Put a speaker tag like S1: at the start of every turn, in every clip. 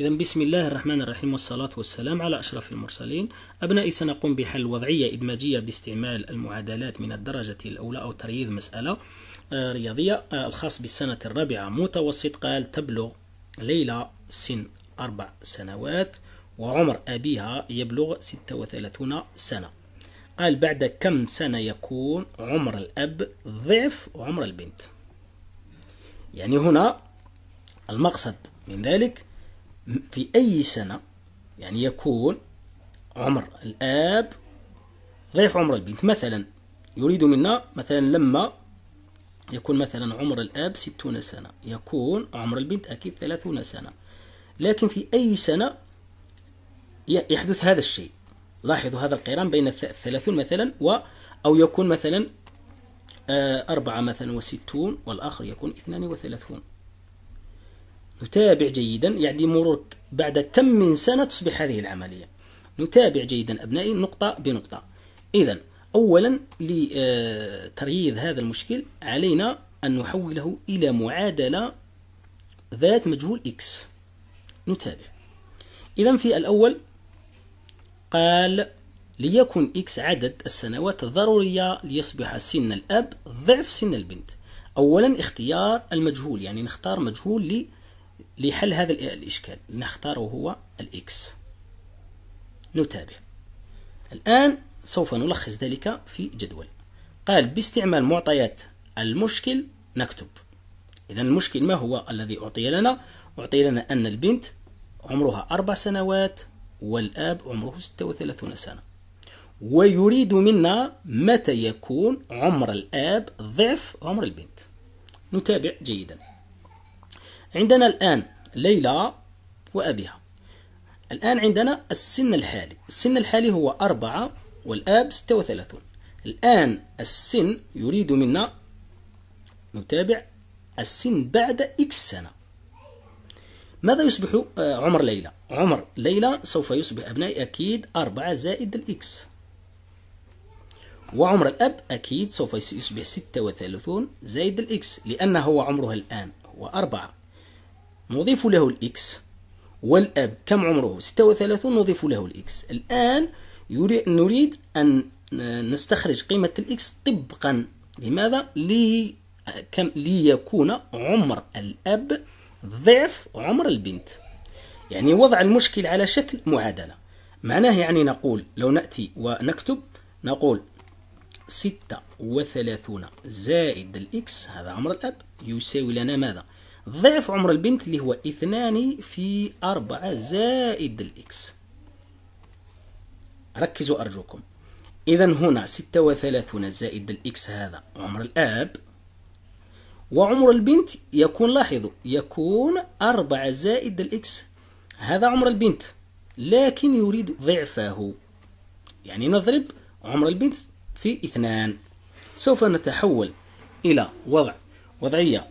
S1: إذا بسم الله الرحمن الرحيم والصلاة والسلام على أشرف المرسلين أبنائي سنقوم بحل وضعية إدماجية باستعمال المعادلات من الدرجة الأولى أو ترييض مسألة آه، رياضية آه، الخاص بالسنة الرابعة متوسط قال تبلغ ليلى سن أربع سنوات وعمر أبيها يبلغ 36 سنة قال بعد كم سنة يكون عمر الأب ضعف عمر البنت يعني هنا المقصد من ذلك في أي سنة يعني يكون عمر الآب ضعف عمر البنت مثلا يريد منا مثلا لما يكون مثلا عمر الآب ستون سنة يكون عمر البنت أكيد ثلاثون سنة لكن في أي سنة يحدث هذا الشيء لاحظوا هذا القيران بين الثلاثون مثلا و أو يكون مثلا آه، أربعة مثلا وستون والآخر يكون اثنان وثلاثون نتابع جيدا يعني مرور بعد كم من سنة تصبح هذه العملية نتابع جيدا أبنائي نقطة بنقطة إذا أولا لترييض آه، هذا المشكل علينا أن نحوله إلى معادلة ذات مجهول إكس نتابع إذا في الأول قال ليكن إكس عدد السنوات الضرورية ليصبح سن الأب ضعف سن البنت أولا اختيار المجهول يعني نختار مجهول لي لحل هذا الإشكال نختاره هو الإكس نتابع الآن سوف نلخص ذلك في جدول قال باستعمال معطيات المشكل نكتب إذا المشكل ما هو الذي أعطي لنا؟ أعطي لنا أن البنت عمرها أربع سنوات والآب عمره 36 سنة ويريد منا متى يكون عمر الآب ضعف عمر البنت نتابع جيداً عندنا الآن ليلى وأبيها الآن عندنا السن الحالي السن الحالي هو أربعة والآب ستة وثلاثون الآن السن يريد منا نتابع السن بعد إكس سنة ماذا يصبح آه، عمر ليلى؟ عمر ليلى سوف يصبح أبنائي أكيد أربعة زائد الإكس وعمر الأب أكيد سوف يصبح ستة وثلاثون زائد الإكس لأن هو عمرها الآن هو أربعة نضيف له الإكس والأب كم عمره 36 نضيف له الإكس الآن نريد أن نستخرج قيمة الإكس طبقا لماذا لي كم ليكون عمر الأب ضعف عمر البنت يعني وضع المشكل على شكل معادلة معناه يعني نقول لو نأتي ونكتب نقول 36 زائد الإكس هذا عمر الأب يساوي لنا ماذا ضعف عمر البنت اللي هو اثنان في أربعة زائد الإكس ركزوا أرجوكم إذا هنا ستة وثلاثون زائد الإكس هذا عمر الآب وعمر البنت يكون لاحظوا يكون أربعة زائد الإكس هذا عمر البنت لكن يريد ضعفه يعني نضرب عمر البنت في اثنان سوف نتحول إلى وضع وضعية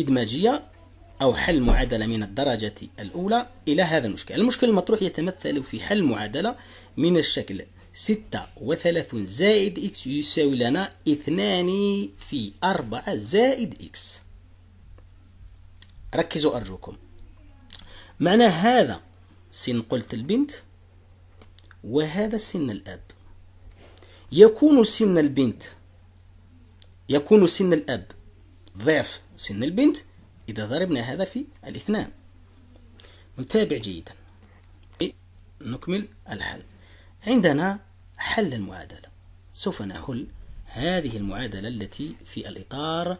S1: إدماجية أو حل معادلة من الدرجة الأولى إلى هذا المشكل المشكل المطروح يتمثل في حل معادلة من الشكل 36 زائد إكس يساوي لنا 2 في 4 زائد إكس ركزوا أرجوكم معنى هذا سن قلت البنت وهذا سن الأب يكون سن البنت يكون سن الأب ضعف سن البنت إذا ضربنا هذا في الاثنان نتابع جيدا نكمل الحل عندنا حل المعادلة سوف نحل هذه المعادلة التي في الإطار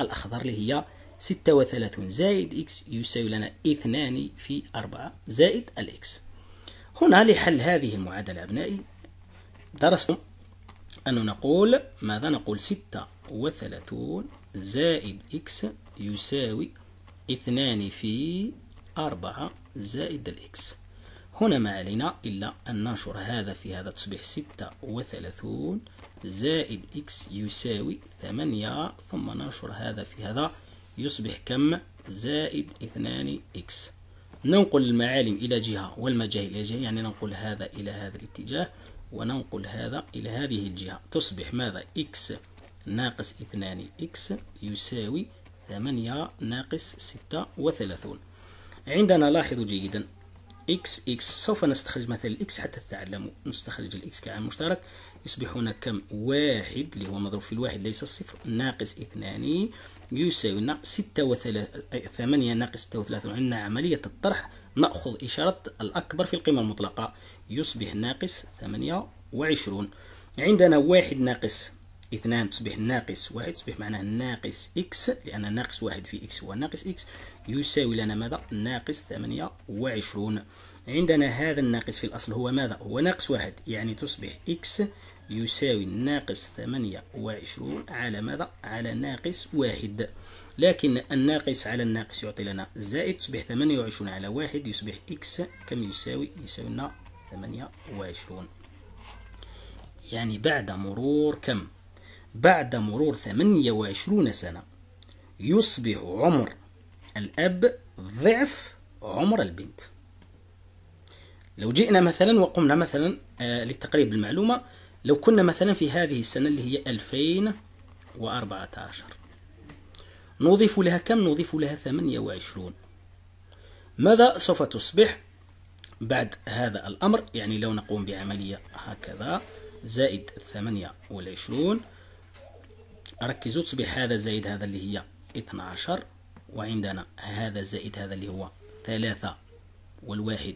S1: الأخضر اللي هي 36 زائد إكس يساوي لنا اثنان في أربعة زائد الإكس هنا لحل هذه المعادلة أبنائي درستم أن نقول ماذا نقول 36 زائد إكس يساوي اثنان في أربعة زائد الإكس هنا ما علينا إلا أن ننشر هذا في هذا تصبح ستة وثلاثون زائد إكس يساوي ثمانية ثم ننشر هذا في هذا يصبح كم زائد اثنان إكس ننقل المعالم إلى جهة والمجاهيل إلى جهة يعني ننقل هذا إلى هذا الاتجاه وننقل هذا إلى هذه الجهة تصبح ماذا إكس ناقص اثنان إكس يساوي ثمانية ناقص ستة وثلاثون عندنا لاحظوا جيدا إكس إكس سوف نستخرج مثلا الإكس حتى تتعلموا نستخرج الإكس كعامل مشترك يصبح هنا كم واحد اللي هو مضروب في الواحد ليس الصفر ناقص اثنان يساوي لنا ستة وثلاث ثمانية ناقص ستة وثلاثون عندنا عملية الطرح نأخذ إشارة الأكبر في القيمة المطلقة يصبح ناقص ثمانية وعشرون عندنا واحد ناقص اثنان تصبح ناقص واحد تصبح معناها ناقص إكس لأن ناقص واحد في إكس هو ناقص إكس يساوي لنا ماذا ناقص ثمانية وعشرون عندنا هذا الناقص في الأصل هو ماذا هو ناقص واحد يعني تصبح إكس يساوي ناقص ثمانية وعشرون على ماذا على ناقص واحد لكن الناقص على الناقص يعطي لنا زائد تصبح ثمانية وعشرون على واحد يصبح إكس كم يساوي يساوي لنا ثمانية وعشرون يعني بعد مرور كم بعد مرور 28 سنة يصبح عمر الأب ضعف عمر البنت لو جئنا مثلا وقمنا مثلا آه، للتقريب المعلومة لو كنا مثلا في هذه السنة اللي هي 2014 نضيف لها كم؟ نضيف لها 28 ماذا سوف تصبح بعد هذا الأمر؟ يعني لو نقوم بعملية هكذا زائد 28 ركزوا تصبح هذا زائد هذا اللي هي 12 وعندنا هذا زائد هذا اللي هو ثلاثة والواحد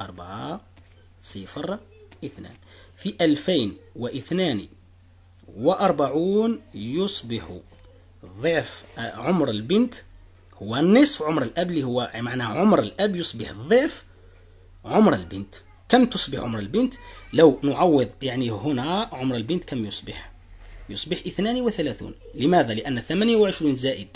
S1: أربعة صفر اثنان في ألفين واثنان وأربعون يصبح ضعف آه، عمر البنت هو نصف عمر الأب اللي هو يعني معناه عمر الأب يصبح ضعف عمر البنت كم تصبح عمر البنت لو نعوض يعني هنا عمر البنت كم يصبح يصبح 32 لماذا؟ لأن 28 زائد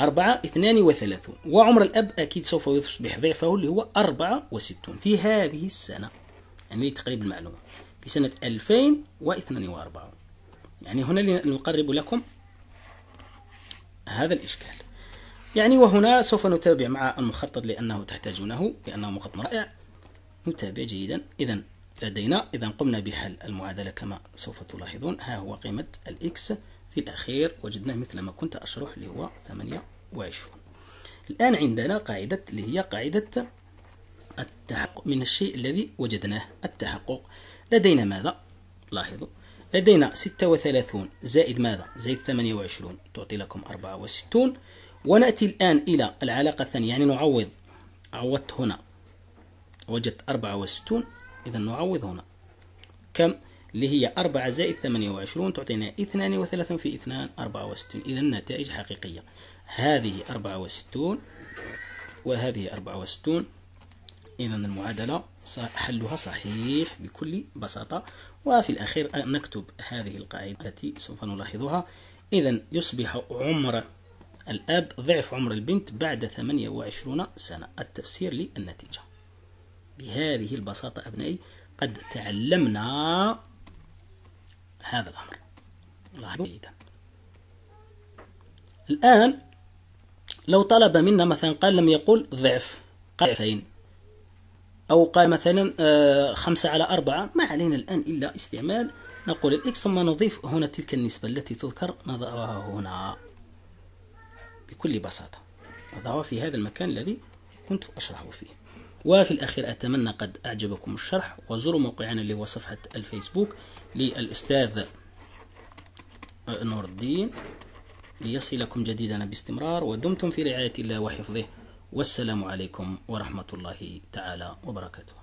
S1: 4 32 وعمر الأب أكيد سوف يصبح ضعفه اللي هو 64 في هذه السنة يعني لتقريب المعلومة في سنة 2042 يعني هنا لنقرب لكم هذا الإشكال يعني وهنا سوف نتابع مع المخطط لأنه تحتاجونه لأنه مخطط رائع نتابع جيدا إذا لدينا إذا قمنا بحل المعادلة كما سوف تلاحظون ها هو قيمة الإكس في الأخير وجدناه مثل ما كنت أشرح اللي هو 28 الآن عندنا قاعدة اللي هي قاعدة التحقق من الشيء الذي وجدناه التحقق لدينا ماذا؟ لاحظوا لدينا 36 زائد ماذا؟ زائد 28 تعطي لكم 64 ونأتي الآن إلى العلاقة الثانية يعني نعوض عوضت هنا وجدت 64 إذا نعوض هنا كم اللي هي 4 زائد 28 تعطينا 32 في 2 64 إذا نتائج حقيقية هذه 64 وهذه 64 إذا المعادلة حلها صحيح بكل بساطة وفي الأخير نكتب هذه القاعدة التي سوف نلاحظها إذا يصبح عمر الأب ضعف عمر البنت بعد 28 سنة التفسير للنتيجة بهذه البساطة أبنائي قد تعلمنا هذا الأمر لاحظوا جيدا الآن لو طلب منا مثلا قال لم يقول ضعف قال ضعفين أو قال مثلا آه، خمسة على أربعة ما علينا الآن إلا استعمال نقول الإكس ثم نضيف هنا تلك النسبة التي تذكر نضعها هنا بكل بساطة نضعها في هذا المكان الذي كنت أشرحه فيه وفي الأخير أتمنى قد أعجبكم الشرح وزوروا موقعنا اللي هو صفحة الفيسبوك للأستاذ آه، نور الدين ليصلكم جديدنا باستمرار ودمتم في رعاية الله وحفظه والسلام عليكم ورحمة الله تعالى وبركاته